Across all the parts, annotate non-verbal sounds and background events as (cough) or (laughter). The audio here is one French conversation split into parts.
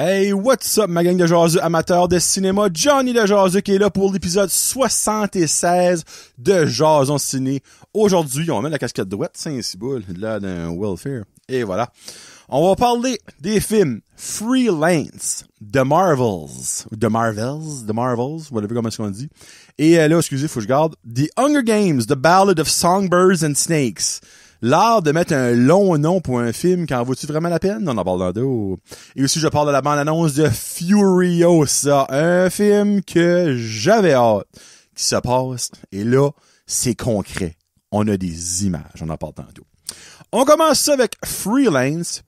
Hey, what's up ma gang de jaseux amateurs de cinéma? Johnny de jaseux qui est là pour l'épisode 76 de Jason Ciné. Aujourd'hui, on met la casquette droite, un ciboule là d'un welfare. Et voilà. On va parler des films Freelance, The Marvels, The Marvels, The Marvels, whatever comment qu'on dit. Et euh, là, excusez, faut que je garde, The Hunger Games, The Ballad of Songbirds and Snakes. L'art de mettre un long nom pour un film, quand vaut-tu vraiment la peine? On en parle dans deux. Et aussi, je parle de la bande-annonce de Furiosa, un film que j'avais hâte qui se passe. Et là, c'est concret. On a des images. On en parle deux. On commence ça avec Freelance,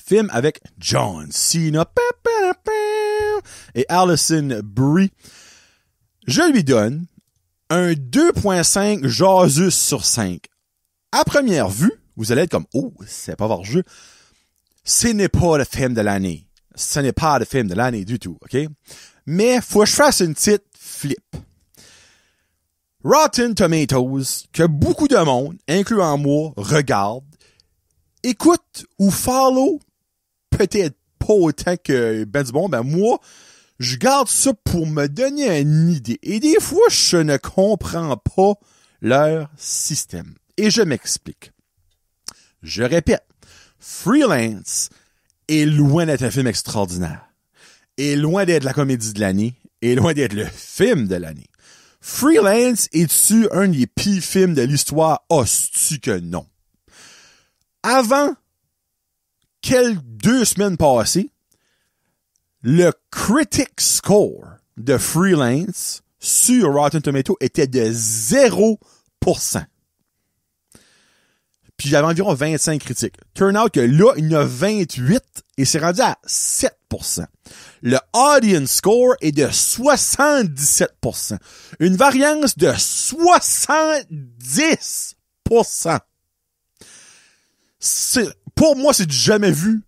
film avec John Cena et Allison Brie. Je lui donne un 2.5 Jasus sur 5 à première vue, vous allez être comme, oh, c'est pas voir jeu. Ce n'est pas le film de l'année. Ce n'est pas le film de l'année du tout, OK? Mais faut que je fasse une petite flip. Rotten Tomatoes, que beaucoup de monde, incluant moi, regarde, écoute ou follow, peut-être pas autant que ben du bon, ben moi, je garde ça pour me donner une idée. Et des fois, je ne comprends pas leur système. Et je m'explique. Je répète, Freelance est loin d'être un film extraordinaire, est loin d'être la comédie de l'année, est loin d'être le film de l'année. Freelance est-tu un des pires films de l'histoire? Hostie tu que non. Avant, quelques deux semaines passées, le critic score de Freelance sur Rotten Tomato était de 0% puis j'avais environ 25 critiques. Turn out que là, il y en a 28 et c'est rendu à 7 Le audience score est de 77 Une variance de 70 Pour moi, c'est jamais vu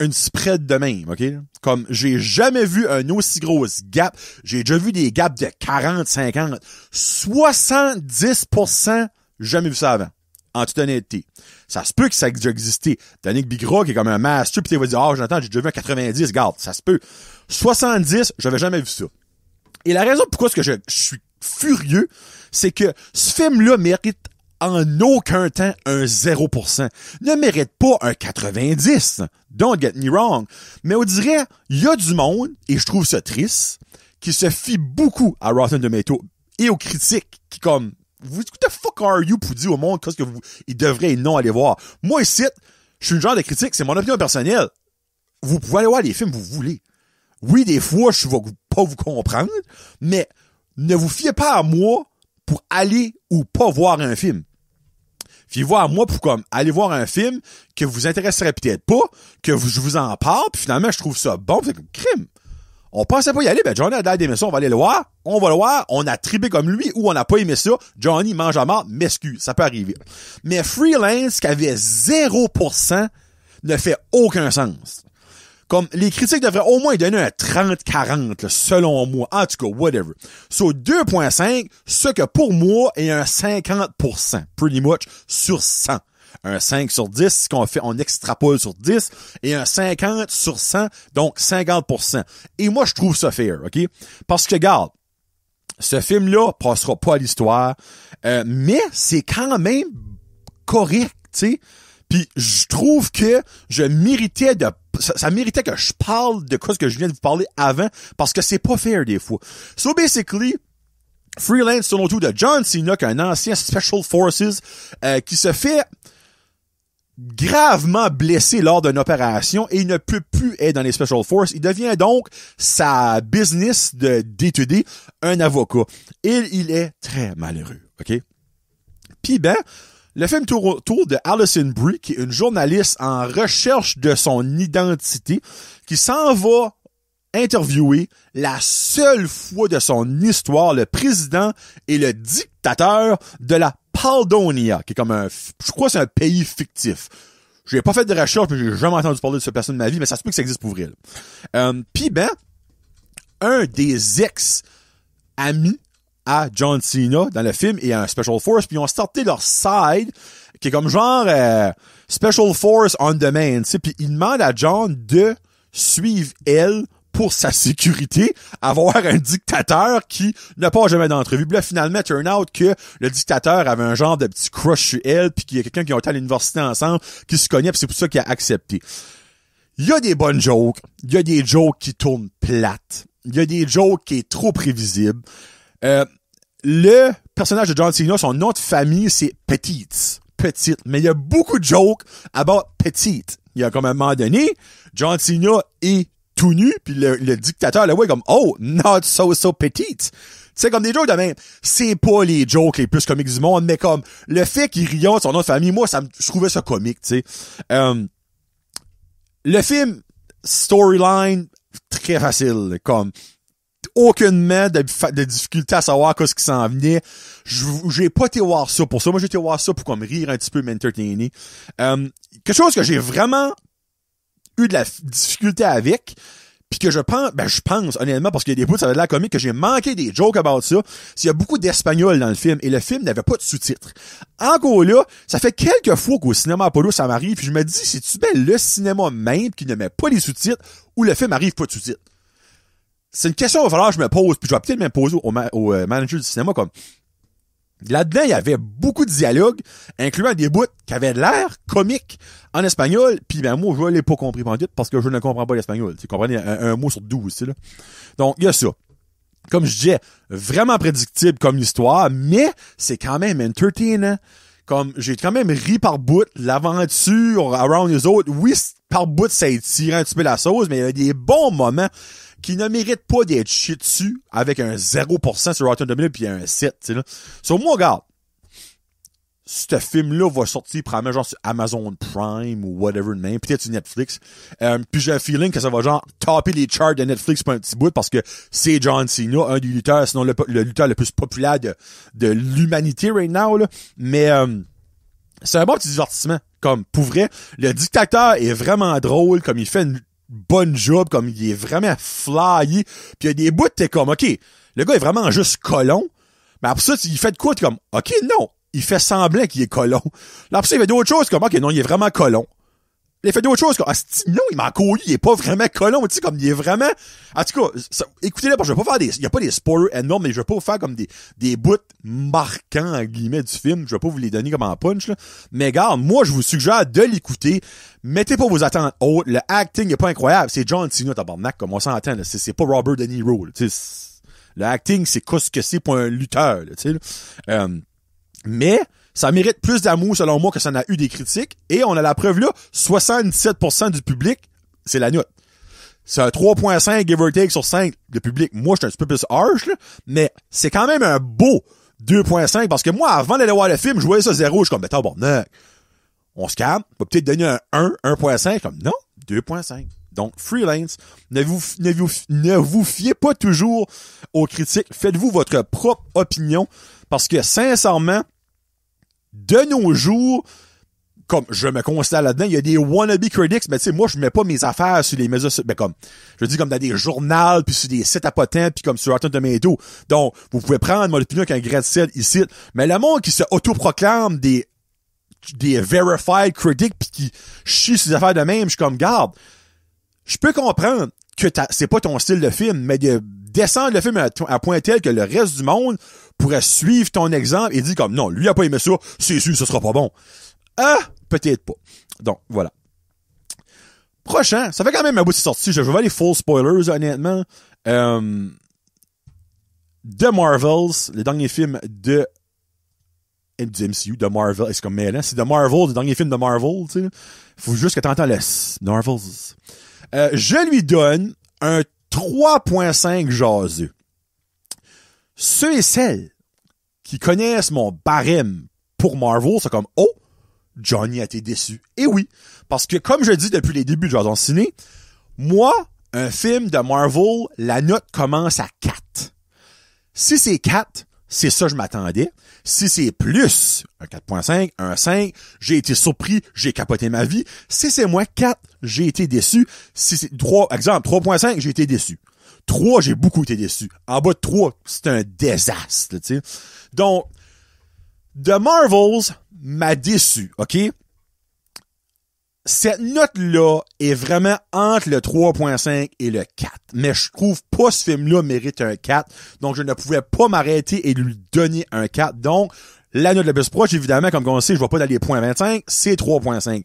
une spread de même, OK? Comme j'ai jamais vu un aussi gros gap. J'ai déjà vu des gaps de 40, 50, 70 jamais vu ça avant en toute honnêteté. Ça se peut que ça ait déjà existé. Nick Bigra, qui est comme un master, pis il va dire, ah, j'entends, j'ai déjà vu un 90, regarde, ça se peut. 70, j'avais jamais vu ça. Et la raison pourquoi que je, suis furieux, c'est que ce film-là mérite en aucun temps un 0%. Ne mérite pas un 90. Don't get me wrong. Mais on dirait, il y a du monde, et je trouve ça triste, qui se fie beaucoup à Rotten Tomato et aux critiques qui, comme, vous, écoutez, fuck are you pour dire au monde qu'est-ce que vous, ils devraient et non aller voir? Moi, ici, je suis le genre de critique, c'est mon opinion personnelle. Vous pouvez aller voir les films que vous voulez. Oui, des fois, je vais pas vous comprendre, mais ne vous fiez pas à moi pour aller ou pas voir un film. Fiez-vous à moi pour comme aller voir un film que vous intéresserait peut-être pas, que je vous en parle, puis finalement je trouve ça bon, c'est comme crime. On pensait pas y aller, ben Johnny a aimé ça, on va aller le voir, on va le voir, on a tripé comme lui ou on n'a pas aimé ça, Johnny mange à mort, m'excuse, ça peut arriver. Mais Freelance, qui avait 0%, ne fait aucun sens. Comme, les critiques devraient au moins donner un 30-40, selon moi. En tout cas, whatever. Sur so, 2.5, ce que pour moi est un 50%, pretty much, sur 100 un 5 sur 10 ce qu'on fait, on extrapole sur 10 et un 50 sur 100, donc 50%. Et moi, je trouve ça fair, OK? Parce que, regarde, ce film-là passera pas à l'histoire, euh, mais c'est quand même correct, tu sais. Puis je trouve que je méritais de ça, méritait que je parle de quoi ce que je viens de vous parler avant parce que c'est pas fair des fois. So basically, Freelance selon tout de John Cena, qui un ancien Special Forces, euh, qui se fait gravement blessé lors d'une opération et il ne peut plus être dans les Special Forces. Il devient donc sa business de d'étudier un avocat. Et il est très malheureux, OK? Puis ben, le film tour autour de Alison Brie, qui est une journaliste en recherche de son identité, qui s'en va interviewer la seule fois de son histoire le président et le dictateur de la Paldonia, qui est comme un, je crois que c'est un pays fictif. J'ai pas fait de recherche, mais j'ai jamais entendu parler de cette personne de ma vie, mais ça se peut que ça existe pour vrai. Euh, puis ben, un des ex amis à John Cena dans le film et un Special Force, puis ils ont sorti leur side, qui est comme genre euh, Special Force on demand, puis ils demandent à John de suivre elle pour sa sécurité, avoir un dictateur qui n'a pas jamais d'entrevue. là, finalement, turn out que le dictateur avait un genre de petit crush sur elle, puis qu'il y a quelqu'un qui a été à l'université ensemble, qui se connaît, puis c'est pour ça qu'il a accepté. Il y a des bonnes jokes, il y a des jokes qui tournent plates, il y a des jokes qui est trop prévisible. Euh, le personnage de John Cena, son autre famille, c'est Petite. Petite. Mais il y a beaucoup de jokes about Petite. Il y a comme un moment donné, John Cena est tout nu, puis le, le dictateur, le ouais, comme, oh, not so so petite. C'est comme des jokes de même. C'est pas les jokes les plus comiques du monde, mais comme le fait qu'il rient son autre famille, moi, ça je trouvais ça comique, tu sais. Euh, le film, storyline, très facile. Comme, aucunement de, de difficulté à savoir qu'est-ce qui s'en venait. J'ai pas été voir ça pour ça. Moi, j'ai été voir ça pour comme rire un petit peu, m'entertainer. Euh, quelque chose que j'ai vraiment eu de la difficulté avec puis que je pense, ben je pense honnêtement parce qu'il y a des bouts ça avait de la comique que j'ai manqué des jokes about ça. S'il y a beaucoup d'espagnols dans le film et le film n'avait pas de sous-titres. Encore là, ça fait quelques fois qu'au cinéma Apollo ça m'arrive puis je me dis si tu mets le cinéma même qui ne met pas les sous-titres ou le film arrive pas de sous-titres. C'est une question qu'il va falloir que je me pose puis je vais peut-être me poser au, euh, manager du cinéma comme Là-dedans, il y avait beaucoup de dialogues, incluant des bouts qui avaient l'air comiques en espagnol, puis ben moi, je l'ai pas compris pendant parce que je ne comprends pas l'espagnol. Tu comprends un, mot sur 12, Donc, il y a ça. Comme je disais, vraiment prédictible comme histoire, mais c'est quand même entertainant. Comme, j'ai quand même ri par bout, l'aventure around the autres. Oui, par bout, ça tiré un petit peu la sauce, mais il y a des bons moments qui ne mérite pas d'être chié dessus avec un 0% sur Rotten Tomatoes puis un 7, tu sais, là. Sur moi, regarde, ce film-là va sortir probablement genre sur Amazon Prime ou whatever peut-être sur Netflix. Euh, puis j'ai un feeling que ça va genre taper les charts de Netflix pour un petit bout parce que c'est John Cena, un des lutteurs, sinon le, le lutteur le plus populaire de, de l'humanité right now. Là. Mais euh, c'est un bon petit divertissement. Comme pour vrai, le dictateur est vraiment drôle, comme il fait une bonne job, comme il est vraiment fly. » Puis il y a des bouts, t'es comme, OK, le gars est vraiment juste colon. Mais après ça, il fait de quoi? T'es comme, OK, non, il fait semblant qu'il est colon. Là, après ça, il fait d'autres choses comme, OK, non, il est vraiment colon il a fait d'autres choses. non, il m'a couille, il est pas vraiment colon, tu sais, comme il est vraiment. En tout cas, écoutez-le, parce que je vais pas faire des. Il y a pas des spoilers énormes, mais je vais pas vous faire comme des, des bouts marquants, en guillemets, du film. Je vais pas vous les donner comme en punch, là. Mais gars, moi, je vous suggère de l'écouter. Mettez pas vos attentes hautes. Le acting est pas incroyable. C'est John Cena, tabarnak, comme on s'entend, là. C'est, pas Robert De Niro, Le acting, c'est quoi ce que c'est pour un lutteur, là, tu sais, Euh, mais ça mérite plus d'amour, selon moi, que ça n'a eu des critiques. Et on a la preuve là, 77% du public, c'est la note. C'est un 3.5 give or take sur 5 le public. Moi, je suis un petit peu plus harsh, mais c'est quand même un beau 2.5 parce que moi, avant d'aller voir le film, je voyais ça zéro, je suis comme, mais bon, on se calme, on va peut-être donner un 1, 1.5, comme non, 2.5. Donc, freelance, ne vous, ne, vous, ne vous fiez pas toujours aux critiques. Faites-vous votre propre opinion parce que, sincèrement, de nos jours, comme je me constate là-dedans, il y a des wannabe critics, mais tu sais, moi, je mets pas mes affaires sur les mesures... mais ben, comme, je dis comme dans des journaux, puis sur des sites à puis comme sur et Tomato. Donc, vous pouvez prendre mon opinion avec un grain ici, mais le monde qui se autoproclame des des verified critics puis qui chie ses affaires de même, je suis comme, garde, je peux comprendre que c'est pas ton style de film, mais de descendre le film à, à, point tel que le reste du monde pourrait suivre ton exemple et dire comme non, lui a pas aimé ça, c'est sûr, ce sera pas bon. Ah, peut-être pas. Donc, voilà. Prochain, ça fait quand même un bout de sortie, je, vais vais les full spoilers, honnêtement. Euh, The Marvels, le dernier film de MCU, de Marvel, c'est comme mêlant, c'est The Marvel, le dernier film de Marvel, tu sais. Faut juste que t'entends le Marvels. Euh, je lui donne un 3.5 jaseux. Ceux et celles qui connaissent mon barème pour Marvel, c'est comme, oh, Johnny a été déçu. Et oui, parce que comme je dis depuis les débuts de Jason Ciné, moi, un film de Marvel, la note commence à 4. Si c'est 4, c'est ça, je m'attendais. Si c'est plus un 4.5, un 5, j'ai été surpris, j'ai capoté ma vie. Si c'est moi 4, j'ai été déçu. Si c'est 3, exemple, 3.5, j'ai été déçu. 3, j'ai beaucoup été déçu. En bas de 3, c'est un désastre, tu sais. Donc, The Marvels m'a déçu, OK? cette note-là est vraiment entre le 3.5 et le 4. Mais je trouve pas ce film-là mérite un 4. Donc, je ne pouvais pas m'arrêter et lui donner un 4. Donc, la note la plus proche, évidemment, comme on sait, je vois pas d'aller point 25, c'est 3.5.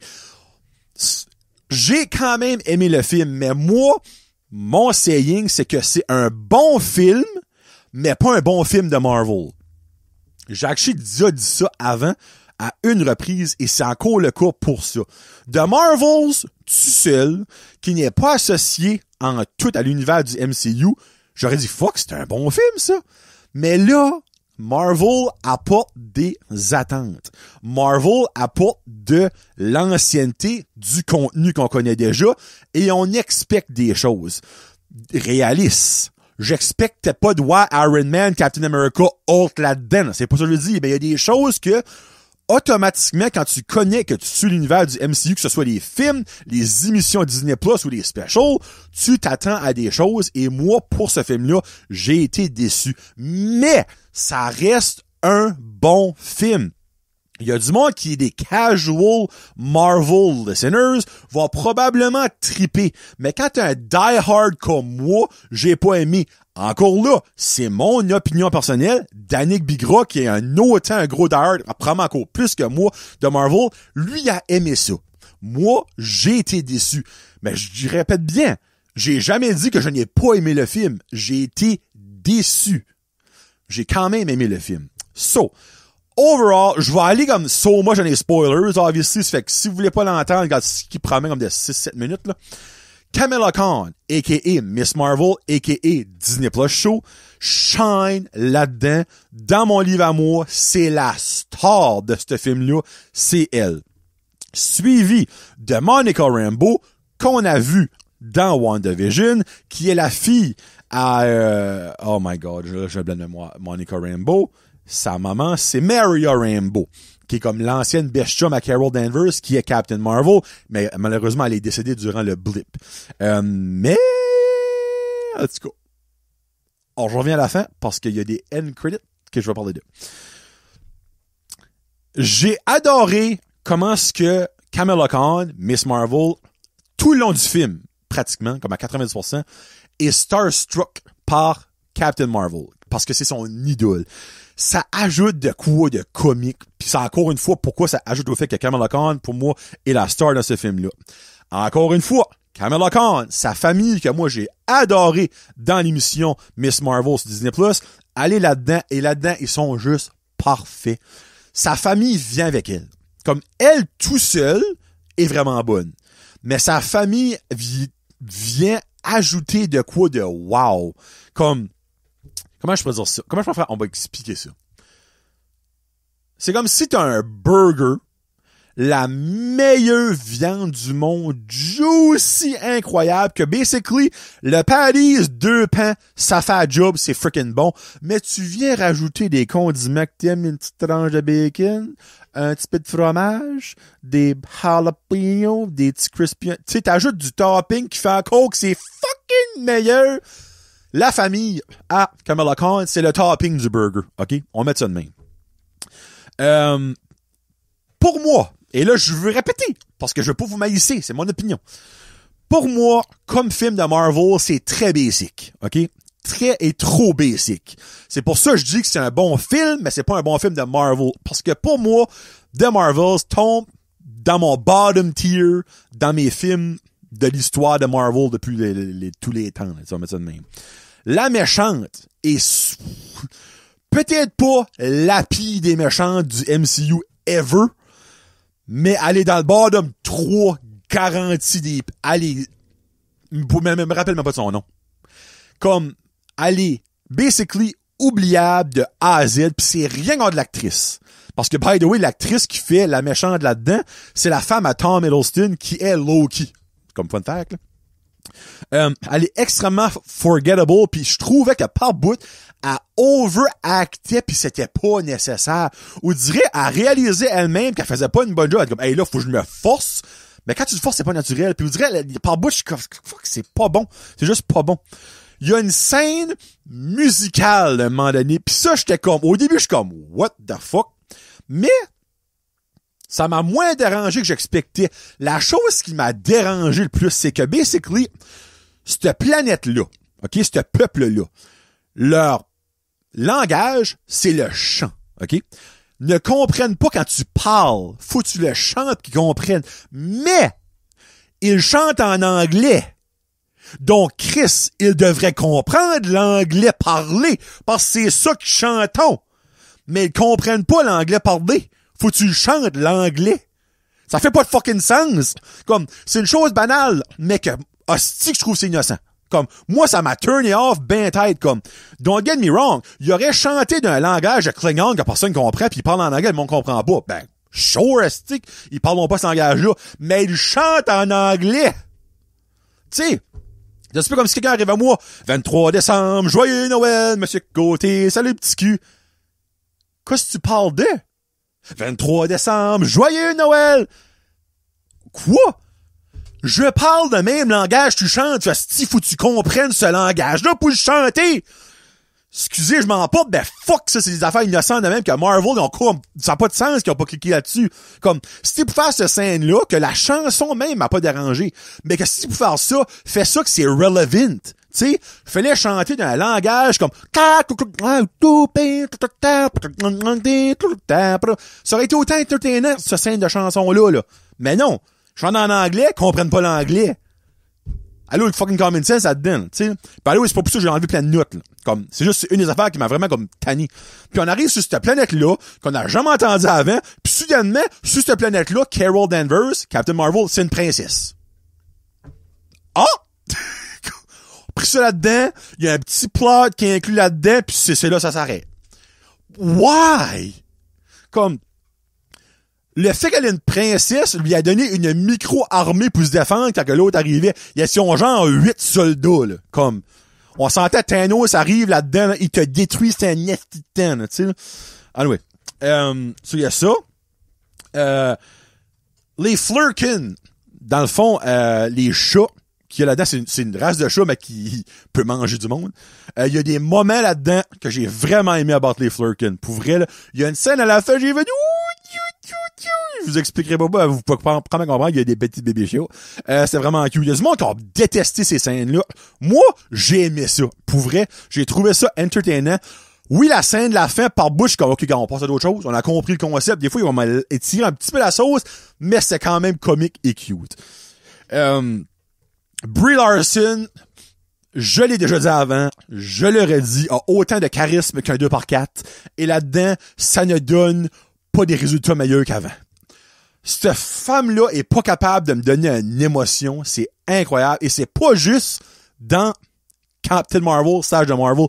J'ai quand même aimé le film, mais moi, mon saying, c'est que c'est un bon film, mais pas un bon film de Marvel. J'ai déjà dit ça avant à une reprise et c'est encore le cas pour ça. De Marvels, tout seul, qui n'est pas associé en tout à l'univers du MCU, j'aurais dit fuck, c'est un bon film ça. Mais là, Marvel apporte des attentes. Marvel apporte de l'ancienneté du contenu qu'on connaît déjà et on expecte des choses. réalistes. J'expectais pas de voir Iron Man, Captain America, Hulk là-dedans. C'est pas ça que je dis. Mais il y a des choses que automatiquement, quand tu connais que tu suis l'univers du MCU, que ce soit les films, les émissions Disney Plus ou les specials, tu t'attends à des choses. Et moi, pour ce film-là, j'ai été déçu. Mais ça reste un bon film. Il y a du monde qui est des casual Marvel listeners, va probablement triper. Mais quand t'es un die-hard comme moi, j'ai pas aimé. Encore là, c'est mon opinion personnelle. Danick Bigra, qui est un autant un gros d'art, à encore plus que moi de Marvel, lui a aimé ça. Moi, j'ai été déçu. Mais je répète bien, j'ai jamais dit que je n'ai pas aimé le film. J'ai été déçu. J'ai quand même aimé le film. So, overall, je vais aller comme so moi, j'en ai spoilers, obviously. fait que si vous voulez pas l'entendre, regarde ce qui promet comme de 6-7 minutes, là. Kamala Khan, a.k.a. Miss Marvel, a.k.a. Disney Plus Show, shine là-dedans. Dans mon livre à moi, c'est la star de ce film-là. C'est elle. Suivi de Monica Rambeau, qu'on a vu dans WandaVision, qui est la fille à... Euh, oh my God, je, blâme de mémoire. Monica Rambeau, sa maman, c'est Maria Rambeau qui est comme l'ancienne best-chum à Carol Danvers, qui est Captain Marvel, mais malheureusement, elle est décédée durant le blip. Euh, mais, en tout cas, on revient à la fin parce qu'il y a des end credits que je vais parler d'eux J'ai adoré comment ce que Kamala Khan, Miss Marvel, tout le long du film, pratiquement, comme à 90%, est starstruck par Captain Marvel parce que c'est son idole ça ajoute de quoi de comique. Puis ça, encore une fois, pourquoi ça ajoute au fait que Kamala Khan, pour moi, est la star de ce film-là. Encore une fois, Kamala Khan, sa famille que moi j'ai adoré dans l'émission Miss Marvel sur Disney+, allez là-dedans, et là-dedans, ils sont juste parfaits. Sa famille vient avec elle. Comme elle, tout seule, est vraiment bonne. Mais sa famille vient ajouter de quoi de wow. Comme Comment je peux dire ça? Comment je peux faire? On va expliquer ça. C'est comme si t'as un burger, la meilleure viande du monde, juicy incroyable, que basically, le Paris deux pains, ça fait un job, c'est freaking bon, mais tu viens rajouter des condiments que t'aimes, une petite tranche de bacon, un petit peu de fromage, des jalapenos, des petits crispy. tu sais, t'ajoutes du topping qui fait encore que c'est fucking meilleur, la famille à Kamala Khan, c'est le topping du burger. OK? On met ça de même. Euh, pour moi, et là, je veux répéter, parce que je veux pas vous maïsser, c'est mon opinion. Pour moi, comme film de Marvel, c'est très basic, OK? Très et trop basic. C'est pour ça que je dis que c'est un bon film, mais c'est pas un bon film de Marvel. Parce que pour moi, The Marvels tombe dans mon bottom tier, dans mes films de l'histoire de Marvel depuis tous les temps. on met ça de même la méchante est peut-être pas la pire des méchantes du MCU ever, mais elle est dans le bottom 3 garantie des, elle est, me, rappelle même pas de son nom. Comme, elle basically oubliable de A à Z, pis c'est rien de l'actrice. Parce que, by the way, l'actrice qui fait la méchante là-dedans, c'est la femme à Tom Hiddleston qui est Loki. Comme fun fact, là. Euh, elle est extrêmement forgettable, puis je trouvais que par bout, elle overactait puis c'était pas nécessaire. Ou dirait à réaliser elle-même qu'elle faisait pas une bonne job. Elle comme, hey là, faut que je me force. Mais quand tu te forces, c'est pas naturel. Puis vous dirait par bout, je suis comme, c'est pas bon. C'est juste pas bon. Il y a une scène musicale à un moment donné. Puis ça, j'étais comme, au début, je suis comme, what the fuck? Mais ça m'a moins dérangé que j'expectais. La chose qui m'a dérangé le plus, c'est que, basically, cette planète-là, OK, ce peuple-là, leur langage, c'est le chant, OK? Ne comprennent pas quand tu parles. Faut que tu le chantes qu'ils comprennent. Mais, ils chantent en anglais. Donc, Chris, ils devraient comprendre l'anglais parlé, parce que c'est ça qu'ils chantons. Mais ils comprennent pas l'anglais parlé faut tu chantes l'anglais. Ça fait pas de fucking sens. Comme, c'est une chose banale, mais que, je trouve c'est innocent. Comme, moi, ça m'a turné off ben tête, comme. Don't get me wrong, il aurait chanté d'un langage de Klingon que personne comprend, puis il parle en anglais, mais on comprend pas. Ben, sure, stick, ils parlent pas ce langage-là, mais ils chante en anglais. Tu sais, c'est un comme si quelqu'un arrive à moi, 23 décembre, joyeux Noël, monsieur Côté, salut petit cul. Qu'est-ce que tu parles de? 23 décembre, joyeux Noël! Quoi? Je parle le même langage tu chantes, tu il faut que tu comprennes ce langage-là pour le chanter! Excusez, je m'en porte, ben fuck ça, c'est des affaires innocentes de même que Marvel, ils ont ça n'a pas de sens qu'ils ont pas cliqué là-dessus. Comme, si tu pour faire cette scène-là, que la chanson même m'a pas dérangé, mais que si tu pour faire ça, fais ça que c'est relevant. Tu sais, fallait chanter dans un langage comme ça aurait été autant entertainant ce scène de chanson là là. Mais non, je chante en anglais, comprennent pas l'anglais. Allô, le fucking common sense là-dedans, tu sais. allô, c'est pas pour ça que j'ai enlevé plein de notes, là. Comme, c'est juste une des affaires qui m'a vraiment comme tanné. Puis on arrive sur cette planète-là, qu'on n'a jamais entendu avant, puis soudainement, sur cette planète-là, Carol Danvers, Captain Marvel, c'est une princesse. Ah! pris ça là-dedans, il y a un petit plot qui est inclus là-dedans, puis c'est là ça s'arrête. Why? Comme, le fait qu'elle ait une princesse lui a donné une micro-armée pour se défendre quand l'autre arrivait. Il y a son genre huit soldats, là, comme. On sentait Thanos arrive là-dedans, il te détruit, c'est un nestitan, tu sais. Anyway. Euh, so, il y a ça. Euh, les flurkin dans le fond, euh, les chats, qu'il y a là-dedans, c'est une, race de chat, mais qui peut manger du monde. Euh, il y a des moments là-dedans que j'ai vraiment aimé à les Flurkin. Pour vrai, il y a une scène à la fin, j'ai venu... Je vous expliquerai pas, vous pouvez pas comprendre, il y a des petits bébés chiots. Euh, c'est vraiment cute. Il y qui a détesté ces scènes-là. Moi, j'ai aimé ça. Pour vrai, j'ai trouvé ça entertainant. Oui, la scène de la fin par bouche, comme, quand on passe à d'autres choses, on a compris le concept. Des fois, ils vont m'étirer un petit peu la sauce, mais c'est quand même comique et cute. Euh, Brie Larson, je l'ai déjà dit avant, je l'aurais dit, a autant de charisme qu'un 2 par 4 et là-dedans, ça ne donne pas des résultats meilleurs qu'avant. Cette femme-là est pas capable de me donner une émotion, c'est incroyable et c'est pas juste dans Captain Marvel, Sage de Marvel.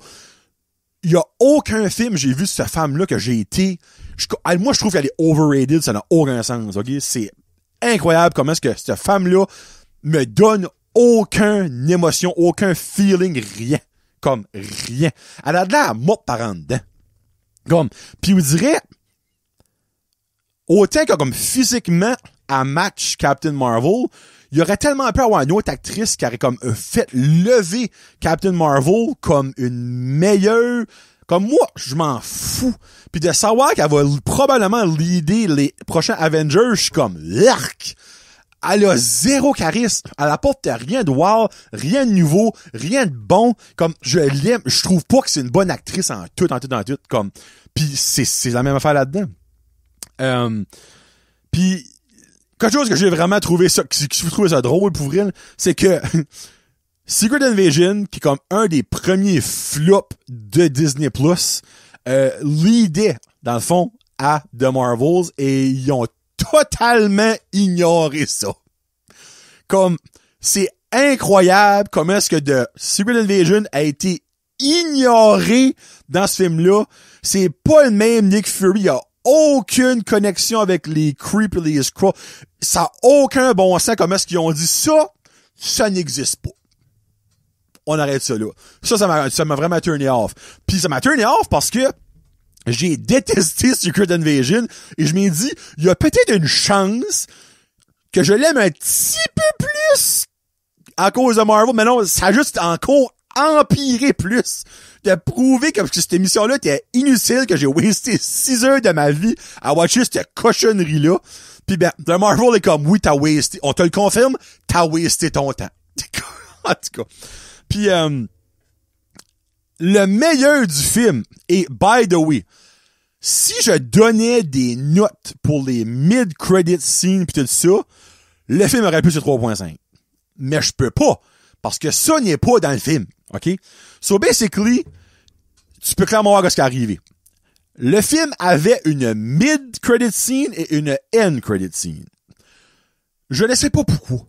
Il y a aucun film j'ai vu cette femme-là que j'ai été. Ah, moi, je trouve qu'elle est overrated, ça n'a aucun sens, ok? C'est incroyable comment est-ce que cette femme-là me donne aucune émotion, aucun feeling, rien. Comme rien. Elle a de la mort par en dedans. Comme. Puis vous direz, autant que comme physiquement, à match Captain Marvel, il y aurait tellement peur avoir une autre actrice qui aurait comme euh, fait lever Captain Marvel comme une meilleure comme moi, je m'en fous. Puis de savoir qu'elle va probablement leader les prochains Avengers, je suis comme l'arc elle a zéro charisme. Elle apporte rien de wow, rien de nouveau, rien de bon. Comme, je l'aime, je trouve pas que c'est une bonne actrice en tout, en tout, en tout. Comme, puis c'est, c'est la même affaire là-dedans. Euh, puis, quelque chose que j'ai vraiment trouvé ça, que je trouve ça drôle pour c'est que (laughs) Secret Invasion, qui est comme un des premiers flops de Disney+, Plus, euh, l'idée, dans le fond, à The Marvels, et ils ont totalement ignoré ça. Comme, c'est incroyable comment est-ce que de Secret Invasion a été ignoré dans ce film-là. C'est pas le même Nick Fury. Il a aucune connexion avec les Creep et les Ça a aucun bon sens. Comment est-ce qu'ils ont dit ça? Ça n'existe pas. On arrête ça là. Ça, ça m'a, ça m'a vraiment turné off. Puis ça m'a turné off parce que j'ai détesté Secret Invasion et je m'ai dit, il y a peut-être une chance que je l'aime un petit peu plus à cause de Marvel, mais non, ça a juste encore empiré plus de prouver que cette émission-là était inutile, que j'ai wasté 6 heures de ma vie à watcher cette cochonnerie-là. Puis ben, The Marvel est comme, oui, t'as wasté, on te le confirme, t'as wasté ton temps. (laughs) en tout cas. Puis, euh, le meilleur du film, et by the way, si je donnais des notes pour les mid-credit scenes pis tout ça, le film aurait pu sur 3.5. Mais je peux pas. Parce que ça n'est pas dans le film. OK? So basically, tu peux clairement voir ce qui est arrivé. Le film avait une mid-credit scene et une end-credit scene. Je ne sais pas pourquoi.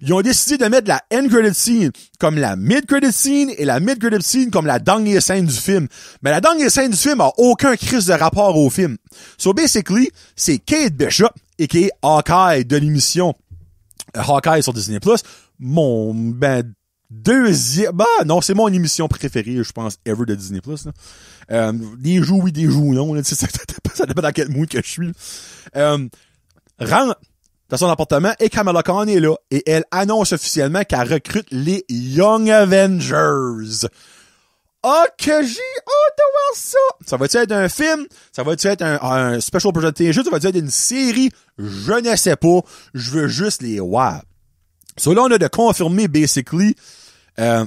Ils ont décidé de mettre la end credit scene comme la mid credit scene et la mid credit scene comme la dernière scène du film. Mais la dernière scène du film a aucun crise de rapport au film. So basically, c'est Kate Bishop et qui est Hawkeye de l'émission euh, Hawkeye sur Disney Plus. Mon ben deuxième bah non c'est mon émission préférée je pense ever de Disney Plus euh, des joues oui des joues non (laughs) ça, dépend dans quel mood que je suis euh, dans son appartement et Kamala Khan est là et elle annonce officiellement qu'elle recrute les Young Avengers. Ah, oh, que j'ai hâte de voir ça! Ça va-tu être un film? Ça va-tu être un, special project TV, Ça va-tu être une série? Je ne sais pas. Je veux juste les voir. So là, on a de confirmer, basically, euh,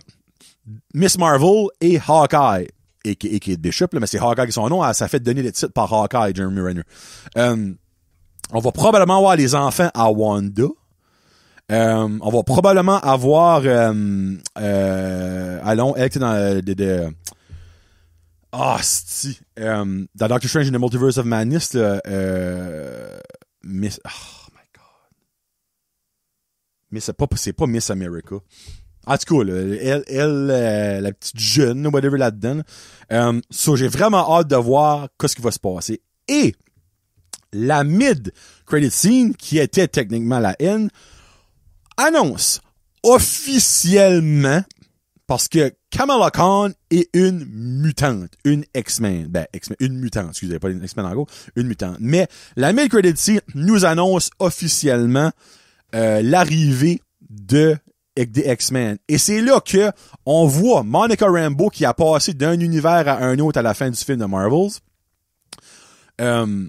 Miss Marvel et Hawkeye. Et, et, Kate Bishop, là, mais c'est Hawkeye qui son nom. Hein. ça fait donner des titres par Hawkeye, Jeremy Renner. Euh, on va probablement avoir les enfants à Wanda. Euh, on va probablement avoir euh, euh, allons elle dans de, ah cest si dans Doctor Strange in the Multiverse of Madness Miss oh my god Miss pas c'est pas Miss America en tout cas, elle, elle la petite jeune, whatever, là-dedans. so, j'ai vraiment hâte de voir qu'est-ce qui va se passer. Et, la mid-credit scene, qui était techniquement la N, annonce officiellement, parce que Kamala Khan est une mutante, une X-Men, ben, une mutante, excusez, pas une X-Men en gros, une mutante. Mais la mid-credit scene nous annonce officiellement euh, l'arrivée de des X-Men. Et c'est là que on voit Monica Rambeau qui a passé d'un univers à un autre à la fin du film de Marvels. Euh,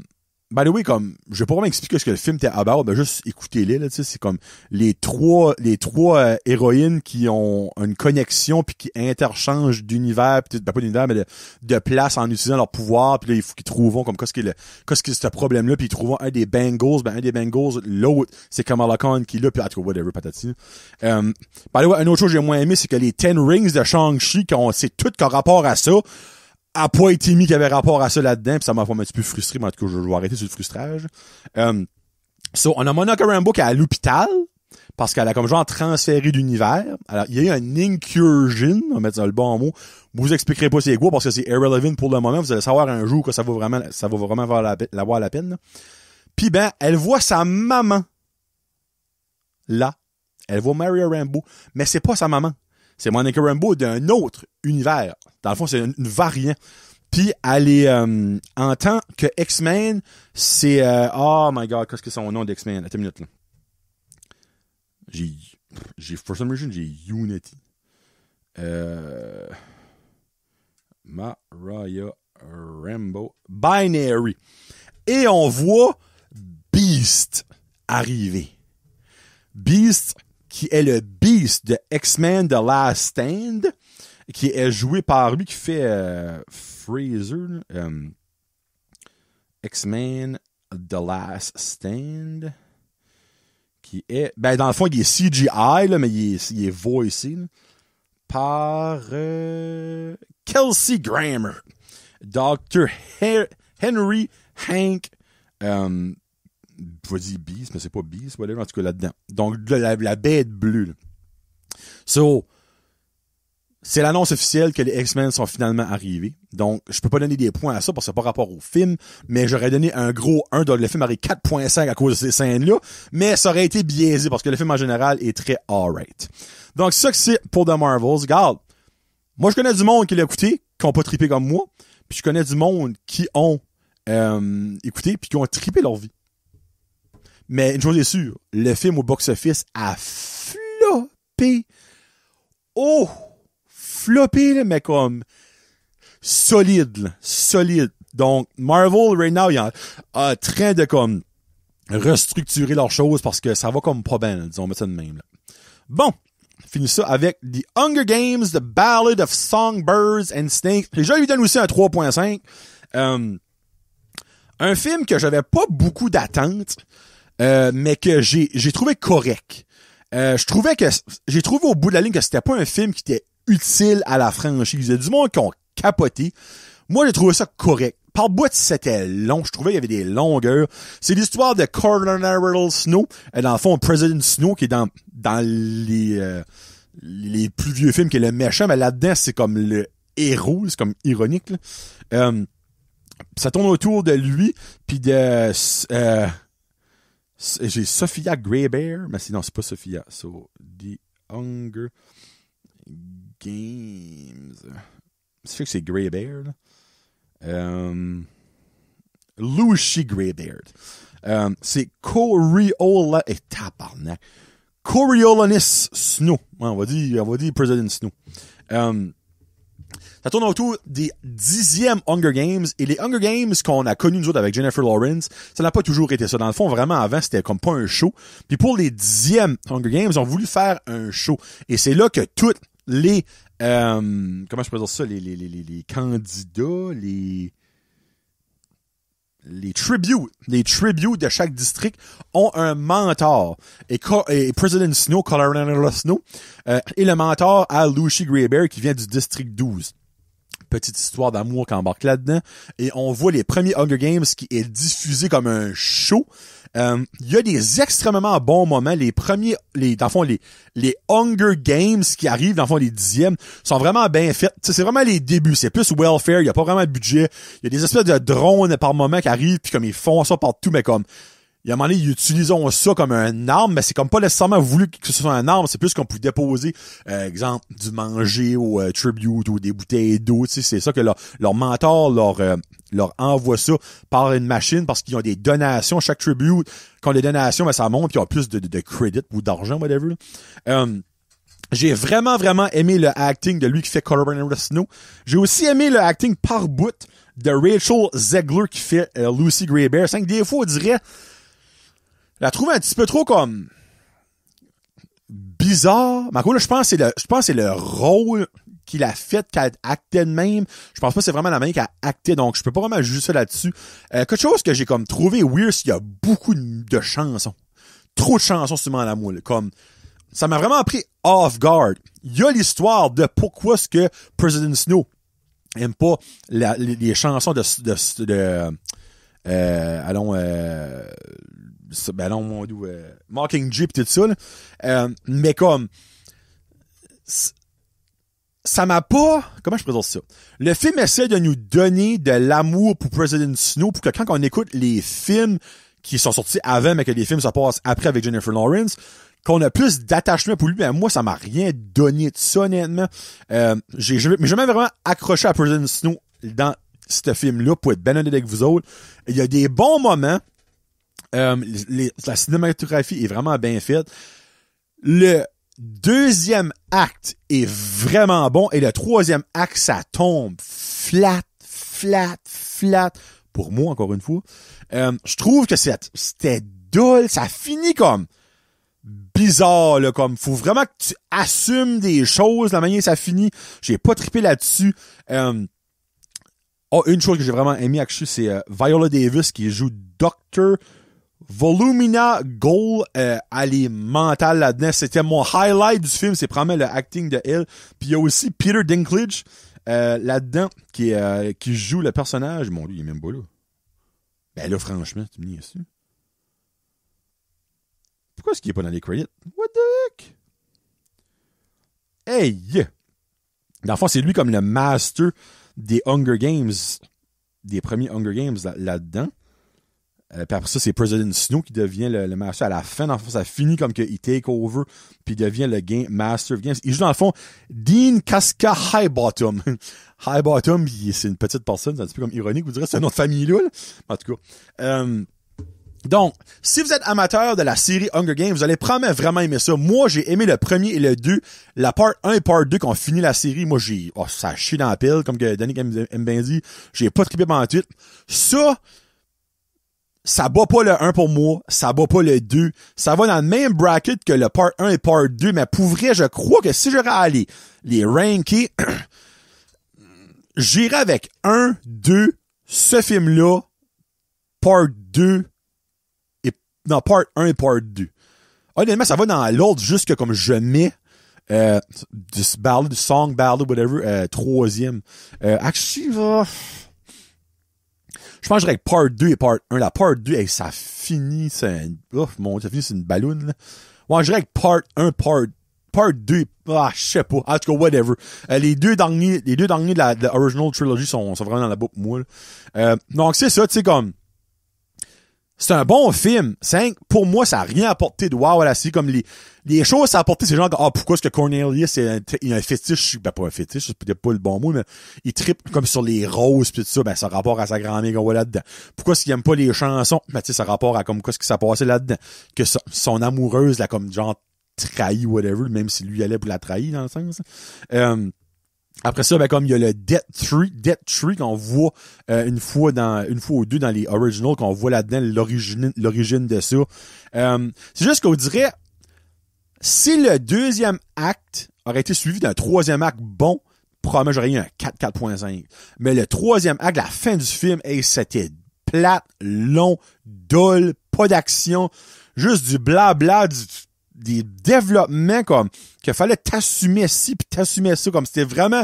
By the way, comme, je vais pas m'expliquer ce que le film était about, mais juste écoutez-les, là, tu sais, c'est comme les trois, les trois euh, héroïnes qui ont une connexion puis qui interchangent d'univers, ben pas d'univers, mais de, place en utilisant leur pouvoir, puis là, il faut qu'ils trouvent comme qu'est-ce que est le, qu'est-ce ce problème-là, puis ils trouvent un des Bengals, ben un des Bengals, l'autre, c'est Kamala Khan qui l'a, puis en tout cas, whatever, patati. Um, by the way, une autre chose que j'ai moins aimé, c'est que les Ten Rings de Shang-Chi, c'est tout qu'en rapport à ça, a pas été mis qui avait rapport à ça là-dedans, puis ça m'a un petit peu frustré, mais en tout cas, je, vais arrêter sur le frustrage. Euh, so, on a Monica Rambo qui est à l'hôpital, parce qu'elle a comme genre transféré d'univers. Alors, il y a eu un incursion, on va mettre ça le bon mot. vous expliquerez pas c'est quoi, parce que c'est irrelevant pour le moment. Vous allez savoir un jour que ça vaut vraiment, ça vaut vraiment la, la, la peine. Puis ben, elle voit sa maman. Là. Elle voit Maria Rambo. Mais c'est pas sa maman c'est Monica Rambeau d'un autre univers. Dans le fond, c'est une, variante. Puis elle est euh, en tant que X-Men, c'est euh, oh my god, qu'est-ce que c'est son nom d'X-Men Attends une minute là. J'ai j'ai for some reason j'ai Unity. Euh, Mariah Rambo Binary. Et on voit Beast arriver. Beast qui est le Beast de X-Men The Last Stand, qui est joué par lui, qui fait freezer euh, Fraser. Euh, X-Men The Last Stand. Qui est. Ben, dans le fond, il est CGI, mais il est, il est voicé. par euh, Kelsey Grammer. Dr. Henry Hank je vais dire Beast, mais c'est pas Beast, voilà en tout cas là-dedans. Donc, la, bête bleue. Là. So, c'est l'annonce officielle que les X-Men sont finalement arrivés. Donc, je peux pas donner des points à ça parce que par rapport au film, mais j'aurais donné un gros 1, de le film aurait 4.5 à cause de ces scènes-là, mais ça aurait été biaisé parce que le film en général est très alright. Donc, ça que c'est pour The Marvels. Regarde, moi je connais du monde qui l'a écouté, qui ont pas trippé comme moi, puis je connais du monde qui ont euh, écouté, puis qui ont trippé leur vie. Mais une chose est sûre, le film au box-office a floppé. Oh! Floppé, mais comme solide, solide. Donc, Marvel, right now, il en train de comme restructurer leurs choses parce que ça va comme pas bien, disons, mais ça de même. Bon, finis ça avec The Hunger Games, The Ballad of Songbirds and Snakes. Les gens lui donnent aussi un 3.5. Euh, un film que j'avais pas beaucoup d'attentes. Euh, mais que j'ai, j'ai trouvé correct. Euh, je trouvais que j'ai trouvé au bout de la ligne que c'était pas un film qui était utile à la franchise. Il y a du monde qui ont capoté. Moi, j'ai trouvé ça correct. Par boîte, c'était long. Je trouvais qu'il y avait des longueurs. C'est l'histoire de Riddle Snow. Euh, dans le fond, President Snow qui est dans, dans les, les plus vieux films qui est le méchant, mais là-dedans, c'est comme le héros. C'est comme ironique. ça tourne autour de lui, puis de... J'ai Sophia Greybear, mais sinon, c'est pas Sophia. c'est The Hunger Games. C'est fait que c'est Greybear, là. Euh, Lucy Greybeard. Euh, c'est Coriola. Et tabarnak. Coriolanus Snow. on va dire, on va dire President Snow. Euh, ça tourne autour des dixièmes Hunger Games. Et les Hunger Games qu'on a connus, nous autres, avec Jennifer Lawrence, ça n'a pas toujours été ça. Dans le fond, vraiment, avant, c'était comme pas un show. Puis pour les dixièmes Hunger Games, ont voulu faire un show. Et c'est là que toutes les... Euh, comment je peux dire ça? Les, les, les, les candidats, les les tributes, les tributes de chaque district ont un mentor. Et, et President Snow, Colorado Snow, euh, est le mentor à Lucy Greybear qui vient du district 12 petite histoire d'amour qui embarque là-dedans. Et on voit les premiers Hunger Games qui est diffusé comme un show. Euh, il y a des extrêmement bons moments. Les premiers, les, dans le fond, les, les Hunger Games qui arrivent, dans le fond, les dixièmes, sont vraiment bien faits. C'est vraiment les débuts. C'est plus welfare, il n'y a pas vraiment de budget. Il y a des espèces de drones par moment qui arrivent, puis comme ils font ça partout, mais comme il y a un moment ils utilisons ça comme un arme, mais c'est comme pas nécessairement voulu que ce soit un arme, c'est plus qu'on peut déposer, euh, exemple, du manger au euh, tribute ou des bouteilles d'eau, c'est ça que leur, leur mentor leur, euh, leur envoie ça par une machine parce qu'ils ont des donations, chaque tribute, quand les donations, ben, ça monte, puis ont plus de, de, de ou d'argent, whatever. j'ai vraiment, vraiment aimé le acting de lui qui fait Colin Snow. J'ai aussi aimé le acting par bout de Rachel Zegler qui fait Lucy C'est Cinq des fois, on dirait, la trouve un petit peu trop comme bizarre. Marco, là, je pense c'est le, je pense c'est le rôle qu'il a fait qu'elle actait de même. Je pense pas que c'est vraiment la manière qu'elle actait, donc je peux pas vraiment juger ça là-dessus. Euh, quelque chose que j'ai comme trouvé weird, qu'il y a beaucoup de chansons. Trop de chansons seulement à la moule. Comme, ça m'a vraiment pris off guard. Il y a l'histoire de pourquoi ce que President Snow aime pas les, chansons de, de, euh, allons, euh, ben non, mon doux, euh, Mockingjay tout ça, euh, mais comme, ça m'a pas, comment je présente ça? Le film essaie de nous donner de l'amour pour President Snow pour que quand on écoute les films qui sont sortis avant, mais que les films se passent après avec Jennifer Lawrence, qu'on a plus d'attachement pour lui, mais moi, ça m'a rien donné de ça, honnêtement. Euh, j'ai jamais, jamais vraiment accroché à President Snow dans ce film-là, pour être ben honnête avec vous autres. Il y a des bons moments, euh, la cinématographie est vraiment bien faite. Le deuxième acte est vraiment bon et le troisième acte, ça tombe flat, flat, flat. Pour moi, encore une fois. Euh, je trouve que c'était dull. Ça finit comme bizarre, comme faut vraiment que tu assumes des choses, la manière ça finit. J'ai pas trippé là-dessus. Euh, oh, une chose que j'ai vraiment aimé, c'est Viola Davis qui joue Docteur Volumina Goal, euh, elle là-dedans. C'était mon highlight du film, c'est probablement le acting de elle. Puis il y a aussi Peter Dinklage euh, là-dedans qui, euh, qui joue le personnage. Bon lui, il est même beau là. Ben là, franchement, tu me dis Pourquoi est-ce qu'il est pas dans les credits? What the heck? Hey! Yeah. Dans le fond, c'est lui comme le master des Hunger Games, des premiers Hunger Games là-dedans. là dedans euh, puis après ça, c'est President Snow qui devient le, le master à la fin. Dans le ça finit comme qu'il take over, puis il devient le game master of games. Il joue dans le fond Dean Casca Highbottom. (laughs) Highbottom, c'est une petite personne, c'est un petit peu comme ironique, vous direz, c'est notre famille là. En tout cas. Euh, donc, si vous êtes amateur de la série Hunger Games, vous allez probablement vraiment aimer ça. Moi, j'ai aimé le premier et le deux. La part 1 et part 2 ont finit la série, moi, j'ai... Oh, ça a chié dans la pile, comme que Danny aime bien dit. J'ai pas trippé pendant tout. Ça, ça bat pas le 1 pour moi, ça bat pas le 2, ça va dans le même bracket que le part 1 et part 2, mais pour vrai, je crois que si j'aurais à les, les ranker, (clears throat) j'irais avec 1, 2, ce film-là, part 2, et, non, part 1 et part 2. Honnêtement, ça va dans l'autre juste que comme je mets, euh, du ballad, song ballad, whatever, euh, troisième. Euh, actually, je pense que je part 2 et part 1. La part 2, hey, ça finit, c'est ouf mon, ça finit, c'est une balloune, là. je dirais que part 1, part, part 2, ah, je sais pas. En tout cas, whatever. Euh, les deux derniers, les deux derniers de la, de original trilogy sont, sont vraiment dans la boucle, moi, euh, donc c'est ça, tu sais, comme, c'est un bon film. Cinq, pour moi, ça n'a rien apporté de wow voilà la Comme les, les choses ça a apporté, c'est genre, ah, pourquoi est-ce que Cornelius, est un, il a un fétiche, ben pas un fétiche, c'est peut-être pas le bon mot, mais il tripe comme sur les roses pis tout ça, ben ça rapport à sa grand-mère qu'on voit là-dedans. Pourquoi est-ce qu'il aime pas les chansons? Ben tu sais, ça rapport à comme quoi ce qui s'est passé là-dedans. Que son, amoureuse, là, comme genre, trahi, whatever, même si lui allait pour la trahir, dans le sens. Euh, après ça, ben, comme il y a le Death Tree, Tree qu'on voit euh, une fois dans une fois ou deux dans les originals, qu'on voit là-dedans l'origine, l'origine de ça. Euh, c'est juste qu'on dirait si le deuxième acte aurait été suivi d'un troisième acte bon, probablement j'aurais eu un 4 4.5. Mais le troisième acte, la fin du film, c'était plate, long, dull, pas d'action, juste du blabla, du, des développements comme qu'il fallait t'assumer ci puis t'assumer ça comme c'était vraiment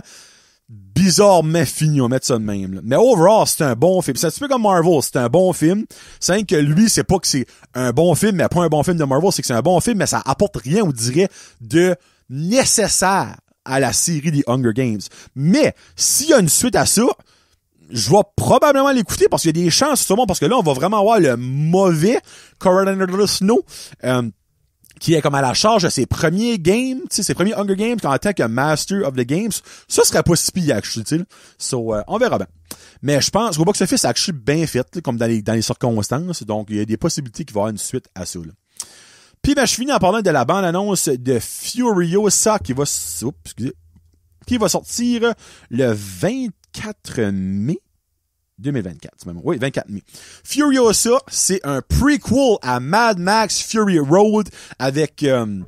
bizarrement fini, on met ça de même. Mais overall, c'est un bon film. C'est un petit peu comme Marvel, c'est un bon film. C'est que lui, c'est pas que c'est un bon film, mais pas un bon film de Marvel, c'est que c'est un bon film, mais ça apporte rien, on dirait, de nécessaire à la série des Hunger Games. Mais s'il y a une suite à ça, je vais probablement l'écouter parce qu'il y a des chances, sûrement, parce que là, on va vraiment avoir le mauvais Coronado Snow. Euh, qui est comme à la charge de ses premiers games, ses premiers Hunger Games en tant que Master of the Games, ça serait pas si je actually, So, euh, on verra bien. Mais je pense que box-office, actually, bien fait, comme dans les, dans les circonstances. Donc, il y a des possibilités qu'il va y avoir une suite à ça, Puis, ben, je finis en parlant de la bande-annonce de Furiosa qui va, Oups, qui va sortir le 24 mai. 2024, même, oui, 24 mai. Furiosa, c'est un prequel à Mad Max Fury Road avec euh,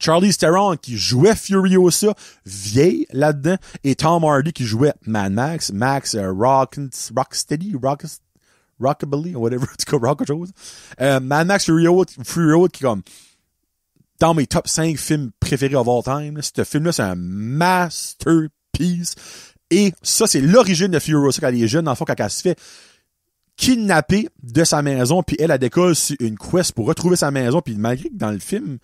Charlie Theron qui jouait Furiosa, vieille là-dedans, et Tom Hardy qui jouait Mad Max, Max euh, Rocksteady, Rockabilly, Rockabilly, whatever, (laughs) tu cas, Rock chose. Euh, Mad Max Fury Road, Fury Road qui comme dans mes top 5 films préférés of all time, ce film-là, c'est un masterpiece. Et ça, c'est l'origine de Fury quand elle est jeune, dans le fond, quand elle se fait kidnapper de sa maison, puis elle, elle décolle sur une quest pour retrouver sa maison, puis malgré que dans le film,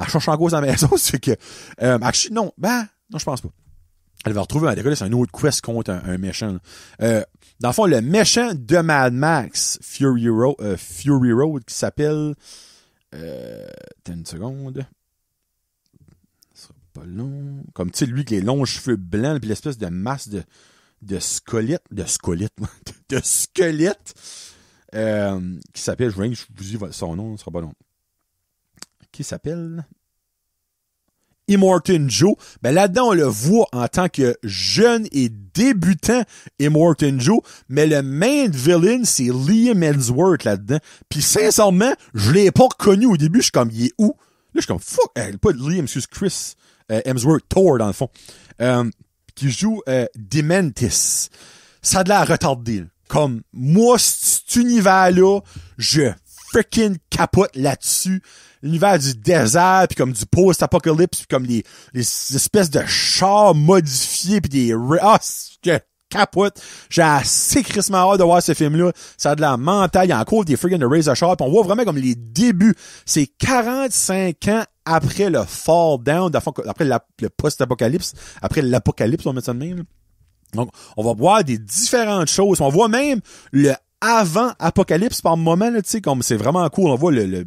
elle cherche encore sa (laughs) maison, c'est que... Euh, non, ben, non, je pense pas. Elle va retrouver, elle décolle, sur un autre quest contre un, méchant. Euh, dans le fond, le méchant de Mad Max, Fury, Road, euh, Fury Road, qui s'appelle... Euh, une seconde pas long. Comme, tu sais, lui avec les longs cheveux blancs, puis l'espèce de masse de, de squelette, de squelette, (laughs) de squelette, euh, qui s'appelle, je vous dis son nom, ce sera pas long. Qui s'appelle Immortan Joe. Ben là-dedans, on le voit en tant que jeune et débutant Immortan Joe, mais le main villain, c'est Liam Ellsworth là-dedans. Puis sincèrement, je l'ai pas reconnu au début, je suis comme, il est où? Là, je suis comme, fuck, pas Liam, excuse Chris. Euh, Emsworth Thor dans le fond, euh, qui joue euh, Dementis. Ça a de la retardé. Comme moi, cet univers-là, je freaking capote là-dessus. L'univers du désert, puis comme du post-apocalypse, puis comme les, espèces de chars modifiés, puis des... Ah, capote. J'ai assez crissement hâte de voir ce film-là. Ça a de la mentale. en cours, des friggin' de Razor Sharp. On voit vraiment comme les débuts. C'est 45 ans après le fall down, après le post-apocalypse, après l'apocalypse, on met ça de même. Donc, on va voir des différentes choses. On voit même le avant apocalypse par moment là tu sais comme c'est vraiment cours, on voit le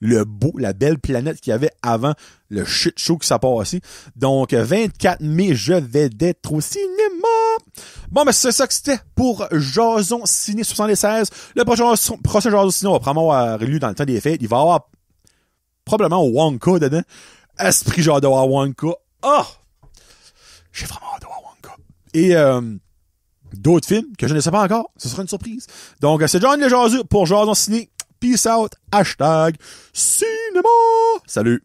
le beau, la belle planète qu'il y avait avant le shit show qui s'est passé. Donc, 24 mai, je vais d'être au cinéma! Bon, ben, c'est ça que c'était pour Jason Ciné 76. Le prochain, prochain Jason Ciné va probablement avoir lieu dans le temps des fêtes. Il va avoir probablement Wonka dedans. Esprit, j'ai d'avoir Wonka. Oh! J'ai vraiment hâte d'avoir Wonka. Et, euh, d'autres films que je ne sais pas encore. Ce sera une surprise. Donc, c'est John Le jason pour Jason Ciné. Peace out. Hashtag cinéma. Salut.